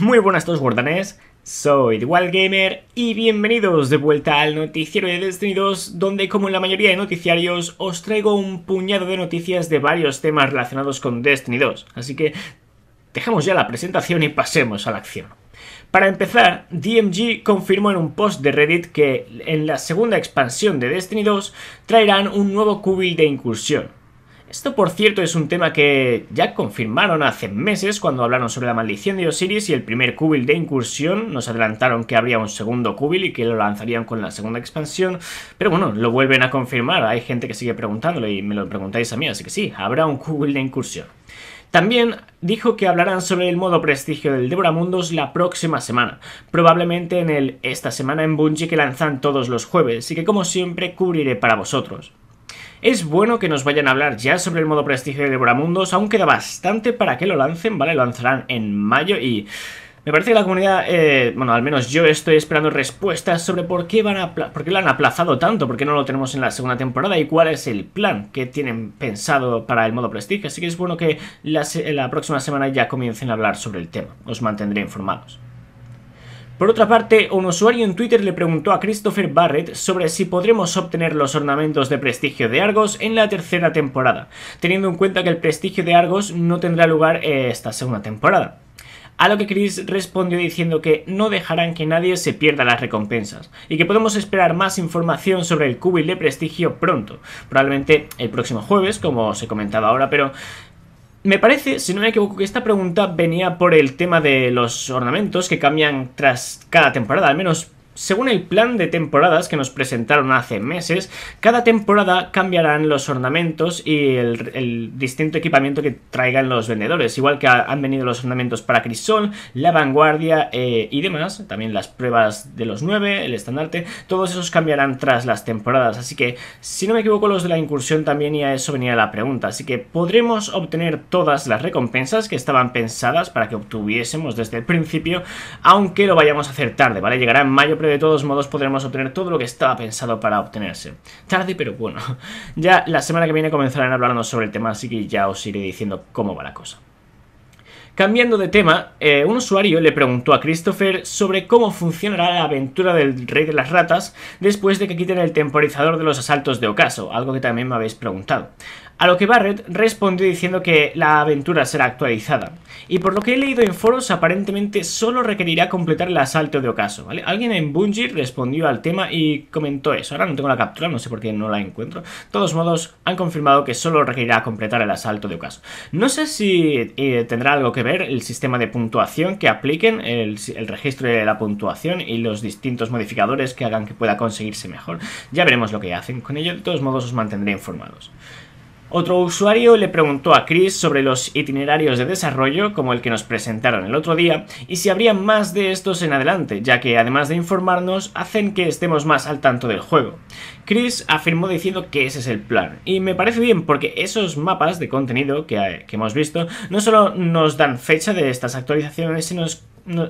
Muy buenas a todos, guardanes. Soy The Gamer y bienvenidos de vuelta al noticiero de Destiny 2, donde como en la mayoría de noticiarios os traigo un puñado de noticias de varios temas relacionados con Destiny 2. Así que dejamos ya la presentación y pasemos a la acción. Para empezar, DMG confirmó en un post de Reddit que en la segunda expansión de Destiny 2 traerán un nuevo cubil de incursión, esto, por cierto, es un tema que ya confirmaron hace meses cuando hablaron sobre la maldición de Osiris y el primer cubil de incursión. Nos adelantaron que habría un segundo cubil y que lo lanzarían con la segunda expansión. Pero bueno, lo vuelven a confirmar. Hay gente que sigue preguntándolo y me lo preguntáis a mí, así que sí, habrá un cubil de incursión. También dijo que hablarán sobre el modo prestigio del mundos la próxima semana, probablemente en el esta semana en Bungie que lanzan todos los jueves, y que como siempre cubriré para vosotros. Es bueno que nos vayan a hablar ya sobre el modo prestigio de Mundos, aún queda bastante para que lo lancen, ¿vale? Lo lanzarán en mayo y... Me parece que la comunidad, eh, bueno, al menos yo estoy esperando respuestas sobre por qué, van a, lo han aplazado tanto, por qué no lo tenemos en la segunda temporada y cuál es el plan que tienen pensado para el modo prestigio. Así que es bueno que la, la próxima semana ya comiencen a hablar sobre el tema. Os mantendré informados. Por otra parte, un usuario en Twitter le preguntó a Christopher Barrett sobre si podremos obtener los ornamentos de prestigio de Argos en la tercera temporada, teniendo en cuenta que el prestigio de Argos no tendrá lugar eh, esta segunda temporada. A lo que Chris respondió diciendo que no dejarán que nadie se pierda las recompensas y que podemos esperar más información sobre el cubil de prestigio pronto, probablemente el próximo jueves, como se comentaba ahora, pero me parece, si no me equivoco, que esta pregunta venía por el tema de los ornamentos que cambian tras cada temporada, al menos según el plan de temporadas que nos presentaron hace meses, cada temporada cambiarán los ornamentos y el, distinto equipamiento que traigan los vendedores, igual que han venido los ornamentos para Crisol, la vanguardia eh, y demás, también las pruebas de los 9, el estandarte, todos esos cambiarán tras las temporadas, así que si no me equivoco los de la incursión también y a eso venía la pregunta, así que podremos obtener todas las recompensas que estaban pensadas para que obtuviésemos desde el principio, aunque lo vayamos a hacer tarde, ¿vale? Llegará en mayo de todos modos podremos obtener todo lo que estaba pensado para obtenerse. Tarde, pero bueno. Ya la semana que viene comenzarán a hablarnos sobre el tema, así que ya os iré diciendo cómo va la cosa. Cambiando de tema, eh, un usuario le preguntó a Christopher sobre cómo funcionará la aventura del Rey de las Ratas después de que quiten el temporizador de los asaltos de ocaso, algo que también me habéis preguntado. A lo que Barrett respondió diciendo que la aventura será actualizada. Y por lo que he leído en foros, aparentemente solo requerirá completar el asalto de ocaso, Alguien en Bungie respondió al tema y comentó eso. Ahora no tengo la captura, no sé por qué no la encuentro. De todos modos, han confirmado que solo requerirá completar el asalto de ocaso. No sé si eh, tendrá algo que ver el sistema de puntuación que apliquen, el registro de la puntuación y los distintos modificadores que hagan que pueda conseguirse mejor. Ya veremos lo que hacen con ello. De todos modos, os mantendré informados. Otro usuario le preguntó a Chris sobre los itinerarios de desarrollo, como el que nos presentaron el otro día, y si habría más de estos en adelante, ya que además de informarnos, hacen que estemos más al tanto del juego. Chris afirmó diciendo que ese es el plan, y me parece bien porque esos mapas de contenido que, hemos visto no solo nos dan fecha de estas actualizaciones, sino,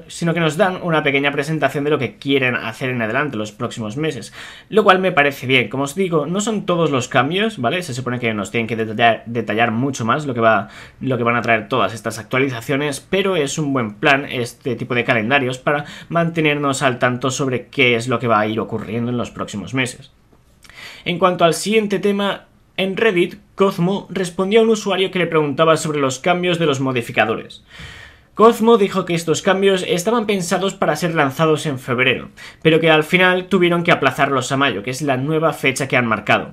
sino que nos dan una pequeña presentación de lo que quieren hacer en adelante los próximos meses, lo cual me parece bien. Como os digo, no son todos los cambios, ¿vale? Se supone que nos tienen que detallar, mucho más lo que, va, lo que van a traer todas estas actualizaciones, pero es un buen plan este tipo de calendarios para mantenernos al tanto sobre qué es lo que va a ir ocurriendo en los próximos meses. En cuanto al siguiente tema, en Reddit, Cosmo respondió a un usuario que le preguntaba sobre los cambios de los modificadores. Cosmo dijo que estos cambios estaban pensados para ser lanzados en febrero, pero que al final tuvieron que aplazarlos a mayo, que es la nueva fecha que han marcado.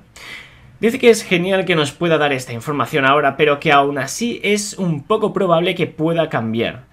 Dice que es genial que nos pueda dar esta información ahora, pero que aún así es un poco probable que pueda cambiar.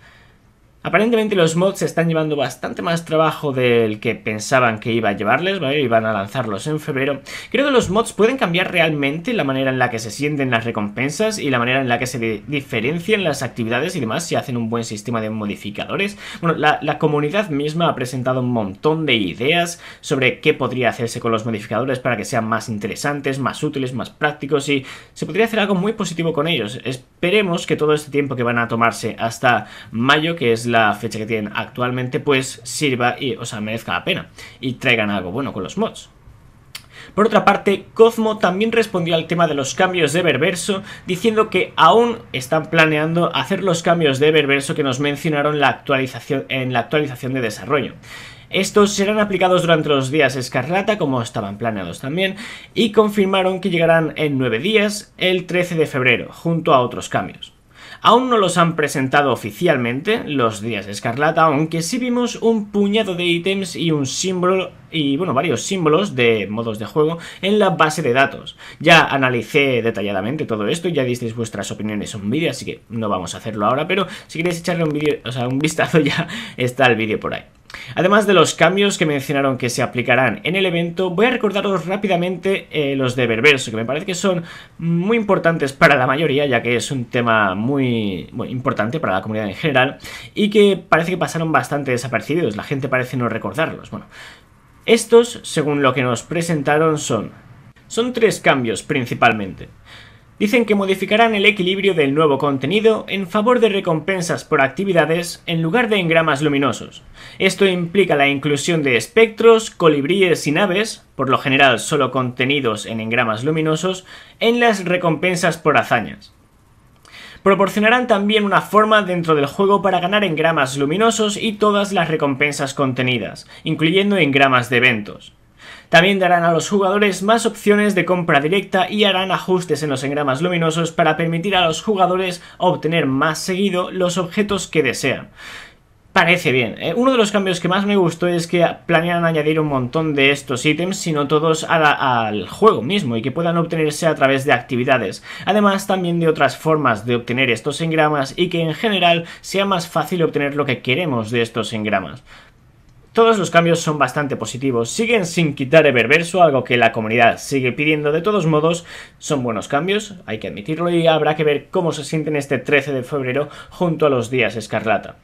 Aparentemente los mods se están llevando bastante más trabajo del que pensaban que iba a llevarles, ¿vale? Iban a lanzarlos en febrero. Creo que los mods pueden cambiar realmente la manera en la que se sienten las recompensas y la manera en la que se diferencian las actividades y demás si hacen un buen sistema de modificadores. Bueno, la, la comunidad misma ha presentado un montón de ideas sobre qué podría hacerse con los modificadores para que sean más interesantes, más útiles, más prácticos y se podría hacer algo muy positivo con ellos. Esperemos que todo este tiempo que van a tomarse hasta mayo, que es la fecha que tienen actualmente, pues sirva y, o sea, merezca la pena y traigan algo bueno con los mods. Por otra parte, Cosmo también respondió al tema de los cambios de Eververso, diciendo que aún están planeando hacer los cambios de Eververso que nos mencionaron la actualización, en la actualización de desarrollo. Estos serán aplicados durante los días Escarlata, como estaban planeados también, y confirmaron que llegarán en 9 días, el 13 de febrero, junto a otros cambios. Aún no los han presentado oficialmente, los días de escarlata, aunque sí vimos un puñado de ítems y un símbolo y bueno, varios símbolos de modos de juego en la base de datos. Ya analicé detalladamente todo esto, ya disteis vuestras opiniones en un vídeo, así que no vamos a hacerlo ahora, pero si queréis echarle un vídeo, o sea, un vistazo ya está el vídeo por ahí. Además de los cambios que mencionaron que se aplicarán en el evento, voy a recordaros rápidamente eh, los de Berberzo, que me parece que son muy importantes para la mayoría, ya que es un tema muy, importante para la comunidad en general, y que parece que pasaron bastante desapercibidos, la gente parece no recordarlos. Bueno, estos, según lo que nos presentaron, son... Son tres cambios principalmente. Dicen que modificarán el equilibrio del nuevo contenido en favor de recompensas por actividades en lugar de engramas luminosos. Esto implica la inclusión de espectros, colibríes y naves, por lo general solo contenidos en engramas luminosos, en las recompensas por hazañas. Proporcionarán también una forma dentro del juego para ganar engramas luminosos y todas las recompensas contenidas, incluyendo engramas de eventos. También darán a los jugadores más opciones de compra directa y harán ajustes en los engramas luminosos para permitir a los jugadores obtener más seguido los objetos que desean. Parece bien. ¿eh? uno de los cambios que más me gustó es que planean añadir un montón de estos ítems, sino todos al juego mismo y que puedan obtenerse a través de actividades. Además también de otras formas de obtener estos engramas y que en general sea más fácil obtener lo que queremos de estos engramas. Todos los cambios son bastante positivos, siguen sin quitar el algo que la comunidad sigue pidiendo de todos modos, son buenos cambios, hay que admitirlo y habrá que ver cómo se sienten este 13 de febrero junto a los días escarlata.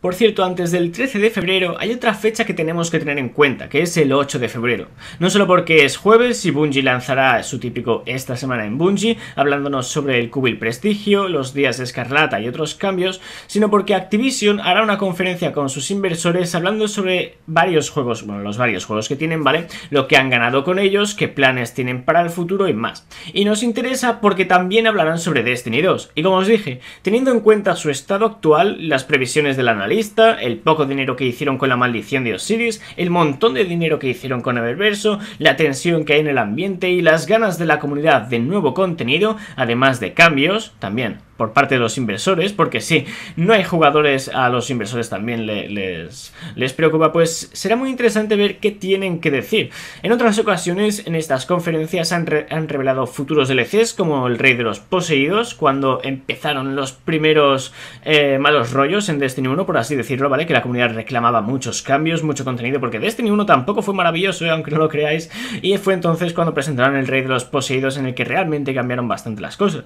Por cierto, antes del 13 de febrero hay otra fecha que tenemos que tener en cuenta, que es el 8 de febrero. No solo porque es jueves y Bungie lanzará su típico esta semana en Bungie, hablándonos sobre el cubil prestigio, los días de escarlata y otros cambios, sino porque Activision hará una conferencia con sus inversores hablando sobre varios juegos, bueno, los varios juegos que tienen, ¿vale? Lo que han ganado con ellos, qué planes tienen para el futuro y más. Y nos interesa porque también hablarán sobre Destiny 2. Y como os dije, teniendo en cuenta su estado actual, las previsiones de la lista, el poco dinero que hicieron con la maldición de Osiris, el montón de dinero que hicieron con Eververso, la tensión que hay en el ambiente y las ganas de la comunidad de nuevo contenido, además de cambios, también por parte de los inversores, porque si, no hay jugadores, a los inversores también les, les preocupa, pues será muy interesante ver qué tienen que decir. En otras ocasiones, en estas conferencias han, revelado futuros DLCs, como el Rey de los Poseídos, cuando empezaron los primeros eh, malos rollos en Destiny 1, por así decirlo, ¿vale? Que la comunidad reclamaba muchos cambios, mucho contenido, porque Destiny 1 tampoco fue maravilloso, eh, aunque no lo creáis, y fue entonces cuando presentaron el Rey de los Poseídos en el que realmente cambiaron bastante las cosas.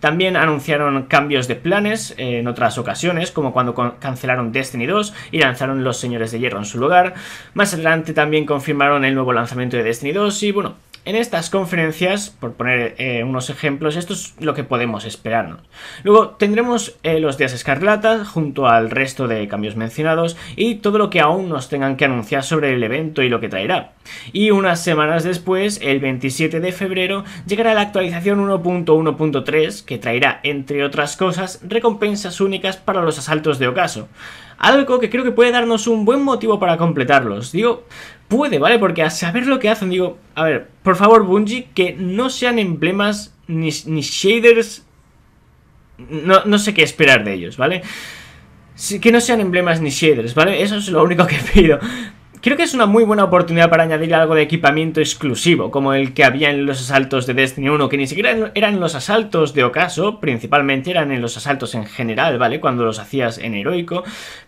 También anunciaron cambios de planes eh, en otras ocasiones, como cuando cancelaron Destiny 2 y lanzaron Los Señores de Hierro en su lugar. Más adelante también confirmaron el nuevo lanzamiento de Destiny 2 y bueno, en estas conferencias, por poner eh, unos ejemplos, esto es lo que podemos esperarnos. Luego tendremos eh, los días escarlatas junto al resto de cambios mencionados y todo lo que aún nos tengan que anunciar sobre el evento y lo que traerá. Y unas semanas después, el 27 de febrero, llegará la actualización 1.1.3 que traerá, entre otras cosas, recompensas únicas para los asaltos de ocaso. Algo que creo que puede darnos un buen motivo para completarlos. Digo, puede, ¿vale? Porque a saber lo que hacen, digo, a ver, por favor, Bungie, que no sean emblemas ni, shaders. No, sé qué esperar de ellos, ¿vale? que no sean emblemas ni shaders, ¿vale? Eso es lo único que pido. Creo que es una muy buena oportunidad para añadir algo de equipamiento exclusivo, como el que había en los asaltos de Destiny 1, que ni siquiera eran los asaltos de ocaso, principalmente eran en los asaltos en general, ¿vale? Cuando los hacías en heroico,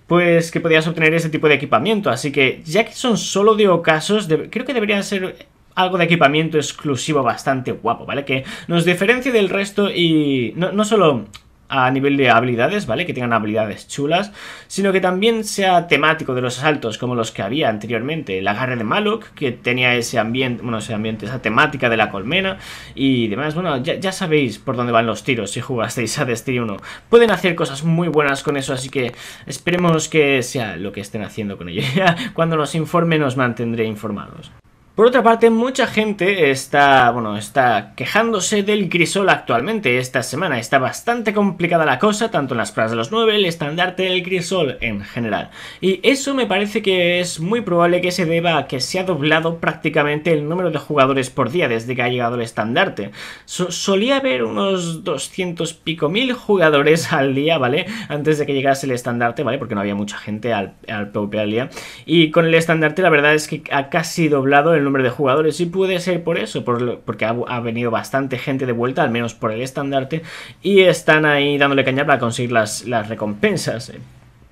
pues que podías obtener ese tipo de equipamiento. Así que ya que son solo de ocasos, creo que deberían ser algo de equipamiento exclusivo bastante guapo, ¿vale? Que nos diferencie del resto y no solo a nivel de habilidades, ¿vale? Que tengan habilidades chulas, sino que también sea temático de los asaltos como los que había anteriormente, el agarre de Malok, que tenía ese ambiente, bueno, ese ambiente, esa temática de la colmena y demás, bueno, ya, sabéis por dónde van los tiros si jugasteis a Destiny 1. Pueden hacer cosas muy buenas con eso, así que esperemos que sea lo que estén haciendo con ello. cuando nos informe nos mantendré informados. Por otra parte, mucha gente está, bueno, está quejándose del crisol actualmente esta semana. Está bastante complicada la cosa, tanto en las pruebas de los 9, el estandarte del crisol en general. Y eso me parece que es muy probable que se deba a que se ha doblado prácticamente el número de jugadores por día desde que ha llegado el estandarte. solía haber unos 200 pico mil jugadores al día, ¿vale? Antes de que llegase el estandarte, ¿vale? Porque no había mucha gente al, al al día. Y con el estandarte la verdad es que ha casi doblado el Número de jugadores y puede ser por eso, por porque ha, venido bastante gente de vuelta, al menos por el estandarte, y están ahí dándole caña para conseguir las, las recompensas. Eh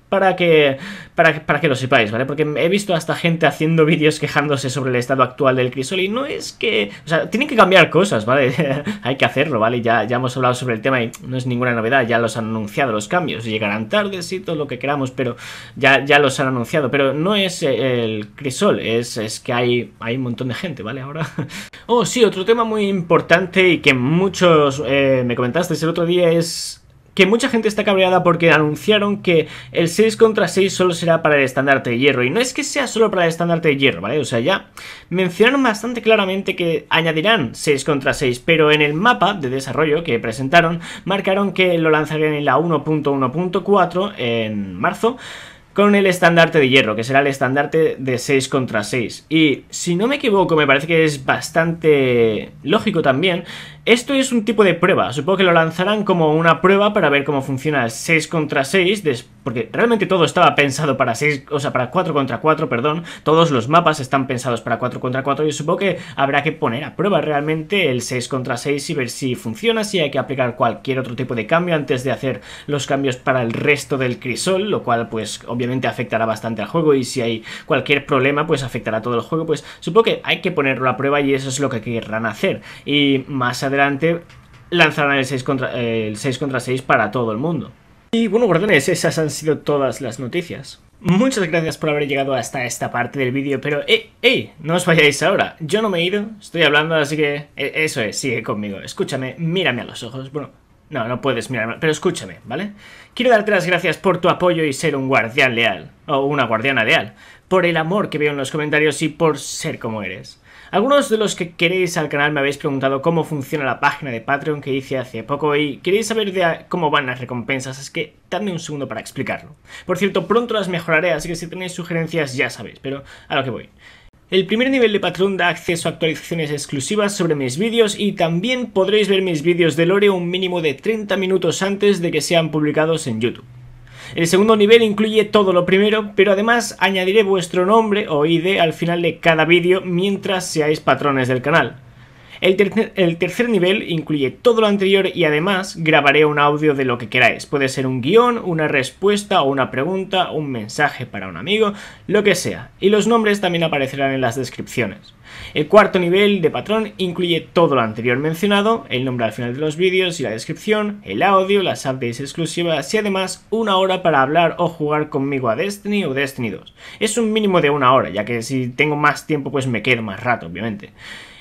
para que, para, para, que lo sepáis, ¿vale? Porque he visto hasta gente haciendo vídeos quejándose sobre el estado actual del crisol y no es que... O sea, tienen que cambiar cosas, ¿vale? Hay que hacerlo, ¿vale? Ya, ya hemos hablado sobre el tema y no es ninguna novedad, ya los han anunciado los cambios, llegarán tarde, sí, todo lo que queramos, pero ya, ya los han anunciado, pero no es eh, el crisol, es, es que hay, hay un montón de gente, ¿vale? Ahora... Oh, sí, otro tema muy importante y que muchos eh, me comentasteis el otro día es que mucha gente está cabreada porque anunciaron que el 6 contra 6 solo será para el estandarte de hierro. Y no es que sea solo para el estandarte de hierro, ¿vale? O sea, ya mencionaron bastante claramente que añadirán 6 contra 6, pero en el mapa de desarrollo que presentaron, marcaron que lo lanzarían en la 1.1.4 en marzo con el estandarte de hierro, que será el estandarte de 6 contra 6. Y si no me equivoco, me parece que es bastante lógico también esto es un tipo de prueba, supongo que lo lanzarán como una prueba para ver cómo funciona el 6 contra 6, porque realmente todo estaba pensado para 6, o sea, para 4 contra 4, perdón, todos los mapas están pensados para 4 contra 4 y supongo que habrá que poner a prueba realmente el 6 contra 6 y ver si funciona, si hay que aplicar cualquier otro tipo de cambio antes de hacer los cambios para el resto del crisol, lo cual pues obviamente afectará bastante al juego y si hay cualquier problema pues afectará todo el juego, pues supongo que hay que ponerlo a prueba y eso es lo que querrán hacer. Y más adelante adelante lanzarán el 6 contra, el 6 contra 6 para todo el mundo. Y bueno, guardianes, esas han sido todas las noticias. Muchas gracias por haber llegado hasta esta parte del vídeo, pero ¡eh, eh No os vayáis ahora, yo no me he ido, estoy hablando, así que eh, eso es, sigue conmigo, escúchame, mírame a los ojos, bueno, no, no puedes mirarme, pero escúchame, ¿vale? Quiero darte las gracias por tu apoyo y ser un guardián leal, o una guardiana leal, por el amor que veo en los comentarios y por ser como eres. Algunos de los que queréis al canal me habéis preguntado cómo funciona la página de Patreon que hice hace poco y queréis saber de cómo van las recompensas, es que dadme un segundo para explicarlo. Por cierto, pronto las mejoraré, así que si tenéis sugerencias ya sabéis, pero a lo que voy. El primer nivel de Patreon da acceso a actualizaciones exclusivas sobre mis vídeos y también podréis ver mis vídeos de Lore un mínimo de 30 minutos antes de que sean publicados en YouTube. El segundo nivel incluye todo lo primero, pero además añadiré vuestro nombre o ID al final de cada vídeo mientras seáis patrones del canal. El, tercer nivel incluye todo lo anterior y además grabaré un audio de lo que queráis. Puede ser un guión, una respuesta o una pregunta, un mensaje para un amigo, lo que sea. Y los nombres también aparecerán en las descripciones. El cuarto nivel de patrón incluye todo lo anterior mencionado, el nombre al final de los vídeos y la descripción, el audio, las updates exclusivas y además una hora para hablar o jugar conmigo a Destiny o Destiny 2. Es un mínimo de una hora, ya que si tengo más tiempo pues me quedo más rato, obviamente.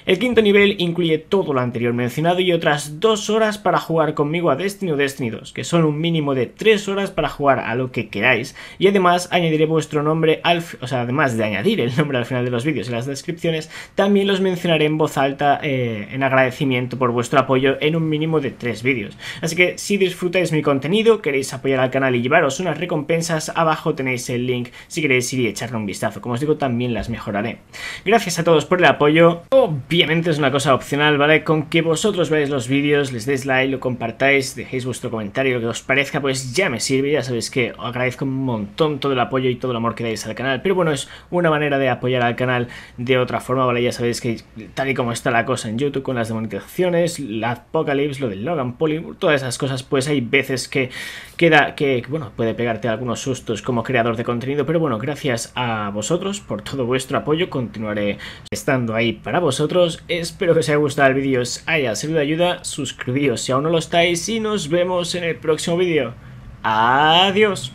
El quinto nivel incluye todo lo anterior mencionado y otras dos horas para jugar conmigo a Destiny o Destiny 2, que son un mínimo de tres horas para jugar a lo que queráis y además añadiré vuestro nombre al... o sea, además de añadir el nombre al final de los vídeos y las descripciones, también los mencionaré en voz alta eh, en agradecimiento por vuestro apoyo en un mínimo de tres vídeos. Así que si disfrutáis mi contenido, queréis apoyar al canal y llevaros unas recompensas, abajo tenéis el link si queréis ir y echarle un vistazo. Como os digo, también las mejoraré. Gracias a todos por el apoyo. ¡Oh, Obviamente es una cosa opcional, ¿vale? Con que vosotros veáis los vídeos, les deis like, lo compartáis, dejéis vuestro comentario, lo que os parezca, pues ya me sirve, ya sabéis que agradezco un montón todo el apoyo y todo el amor que dais al canal, pero bueno, es una manera de apoyar al canal de otra forma, ¿vale? Ya sabéis que tal y como está la cosa en YouTube, con las demonizaciones, la Apocalypse, lo del Logan Poly, todas esas cosas, pues hay veces que queda, que, bueno, puede pegarte algunos sustos como creador de contenido, pero bueno, gracias a vosotros por todo vuestro apoyo, continuaré estando ahí para vosotros espero que os haya gustado el vídeo, os haya servido de ayuda, suscribíos si aún no lo estáis y nos vemos en el próximo vídeo. Adiós.